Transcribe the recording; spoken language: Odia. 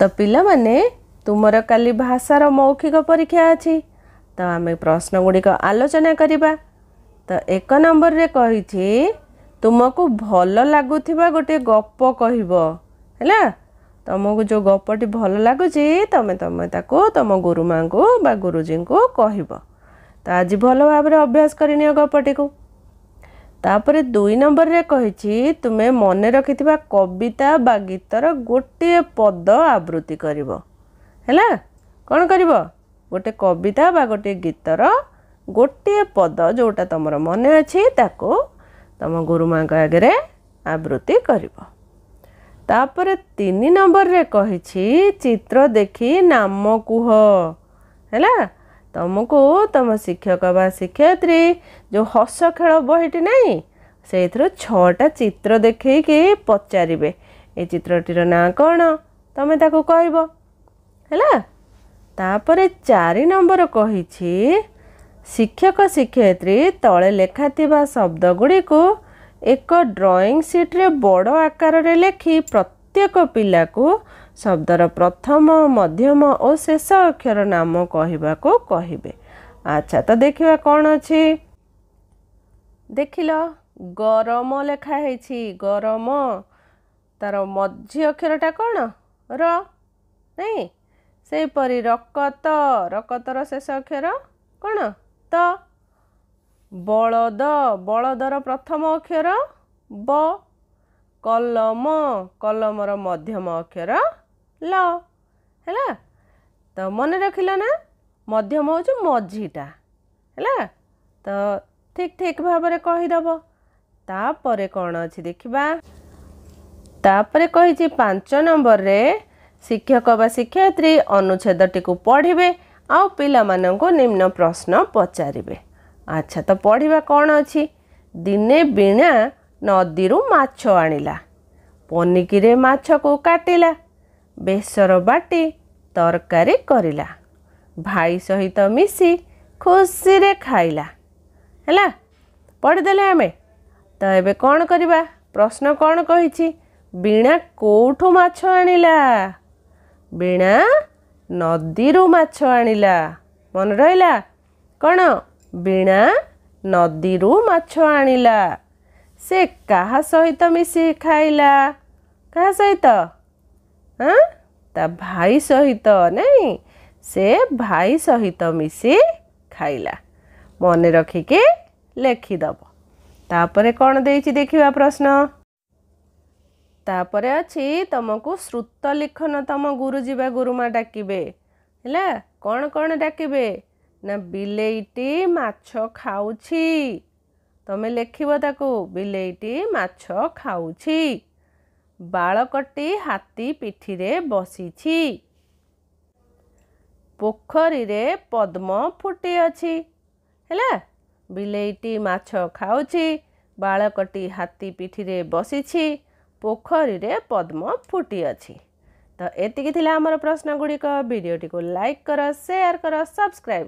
ତ ପିଲାମାନେ ତୁମର କାଲି ଭାଷାର ମୌଖିକ ପରୀକ୍ଷା ଅଛି ତ ଆମେ ପ୍ରଶ୍ନ ଗୁଡ଼ିକ ଆଲୋଚନା କରିବା ତ ଏକ ନମ୍ବରରେ କହିଛି ତୁମକୁ ଭଲ ଲାଗୁଥିବା ଗୋଟିଏ ଗପ କହିବ ହେଲା ତୁମକୁ ଯେଉଁ ଗପଟି ଭଲ ଲାଗୁଛି ତୁମେ ତୁମେ ତାକୁ ତୁମ ଗୁରୁମାଙ୍କୁ ବା ଗୁରୁଜୀଙ୍କୁ କହିବ ତ ଆଜି ଭଲ ଭାବରେ ଅଭ୍ୟାସ କରିନିଅ ଗପଟିକୁ ତାପରେ ଦୁଇ ନମ୍ବରରେ କହିଛି ତୁମେ ମନେ ରଖିଥିବା କବିତା ବା ଗୀତର ଗୋଟିଏ ପଦ ଆବୃତ୍ତି କରିବ ହେଲା କ'ଣ କରିବ ଗୋଟେ କବିତା ବା ଗୋଟିଏ ଗୀତର ଗୋଟିଏ ପଦ ଯେଉଁଟା ତୁମର ମନେ ଅଛି ତାକୁ ତୁମ ଗୁରୁମାଙ୍କ ଆଗରେ ଆବୃତ୍ତି କରିବ ତାପରେ ତିନି ନମ୍ବରରେ କହିଛି ଚିତ୍ର ଦେଖି ନାମ କୁହ ହେଲା ତୁମକୁ ତୁମ ଶିକ୍ଷକ ବା ଶିକ୍ଷୟତ୍ରୀ ଯେଉଁ ହସ ଖେଳ ବହିଟି ନାହିଁ ସେଇଥିରୁ ଛଅଟା ଚିତ୍ର ଦେଖେଇକି ପଚାରିବେ ଏ ଚିତ୍ରଟିର ନାଁ କ'ଣ ତୁମେ ତାକୁ କହିବ ହେଲା ତାପରେ ଚାରି ନମ୍ବର କହିଛି ଶିକ୍ଷକ ଶିକ୍ଷୟତ୍ରୀ ତଳେ ଲେଖାଥିବା ଶବ୍ଦ ଗୁଡ଼ିକୁ ଏକ ଡ୍ରଇଂ ସିଟ୍ରେ ବଡ଼ ଆକାରରେ ଲେଖି ପ୍ରତ୍ୟେକ ପିଲାକୁ ଶବ୍ଦର ପ୍ରଥମ ମଧ୍ୟମ ଓ ଶେଷ ଅକ୍ଷର ନାମ କହିବାକୁ କହିବେ ଆଚ୍ଛା ତ ଦେଖିବା କ'ଣ ଅଛି ଦେଖିଲ ଗରମ ଲେଖା ହେଇଛି ଗରମ ତା'ର ମଝି ଅକ୍ଷରଟା କ'ଣ ର ନାଇଁ ସେହିପରି ରକତ ରକତର ଶେଷ ଅକ୍ଷର କ'ଣ ତ ବଳଦ ବଳଦର ପ୍ରଥମ ଅକ୍ଷର ବ କଲମ କଲମର ମଧ୍ୟମ ଅକ୍ଷର ଲ ହେଲା ତ ମନେ ରଖିଲ ନା ମଧ୍ୟମ ହେଉଛି ମଝିଟା ହେଲା ତ ଠିକ୍ ଠିକ୍ ଭାବରେ କହିଦେବ ତାପରେ କ'ଣ ଅଛି ଦେଖିବା ତାପରେ କହିଛି ପାଞ୍ଚ ନମ୍ବରରେ ଶିକ୍ଷକ ବା ଶିକ୍ଷୟତ୍ରୀ ଅନୁଚ୍ଛେଦଟିକୁ ପଢ଼ିବେ ଆଉ ପିଲାମାନଙ୍କୁ ନିମ୍ନ ପ୍ରଶ୍ନ ପଚାରିବେ ଆଚ୍ଛା ତ ପଢ଼ିବା କ'ଣ ଅଛି ଦିନେ ବିଣା ନଦୀରୁ ମାଛ ଆଣିଲା ପନିକିରେ ମାଛକୁ କାଟିଲା ବେସର ବାଟି ତରକାରୀ କରିଲା ଭାଇ ସହିତ ମିଶି ଖୁସିରେ ଖାଇଲା ହେଲା ପଢ଼ିଦେଲେ ଆମେ ତ ଏବେ କ'ଣ କରିବା ପ୍ରଶ୍ନ କ'ଣ କହିଛି ବୀଣା କେଉଁଠୁ ମାଛ ଆଣିଲା ବୀଣା ନଦୀରୁ ମାଛ ଆଣିଲା ମନେ ରହିଲା କ'ଣ ବୀଣା ନଦୀରୁ ମାଛ ଆଣିଲା ସେ କାହା ସହିତ ମିଶି ଖାଇଲା କାହା ସହିତ ତା ଭାଇ ସହିତ ନାଇଁ ସେ ଭାଇ ସହିତ ମିଶି ଖାଇଲା ମନେ ରଖିକି ଲେଖିଦେବ ତାପରେ କ'ଣ ଦେଇଛି ଦେଖିବା ପ୍ରଶ୍ନ ତାପରେ ଅଛି ତୁମକୁ ଶ୍ରୁତ ଲିଖନ ତୁମ ଗୁରୁ ଯିବା ଗୁରୁମା ଡାକିବେ ହେଲା କ'ଣ କ'ଣ ଡାକିବେ ନା ବିଲେଇଟି ମାଛ ଖାଉଛି ତମେ ଲେଖିବ ତାକୁ ବିଲେଇଟି ମାଛ ଖାଉଛି ବାଳକଟି ହାତୀ ପିଠିରେ ବସିଛି ପୋଖରୀରେ ପଦ୍ମ ଫୁଟିଅଛି ହେଲା ବିଲେଇଟି ମାଛ ଖାଉଛି ବାଳକଟି ହାତୀ ପିଠିରେ ବସିଛି ପୋଖରୀରେ ପଦ୍ମ ଫୁଟିଅଛି ତ ଏତିକି ଥିଲା ଆମର ପ୍ରଶ୍ନ ଗୁଡ଼ିକ ଭିଡ଼ିଓଟିକୁ ଲାଇକ୍ କର ସେୟାର କର ସବସ୍କ୍ରାଇବ୍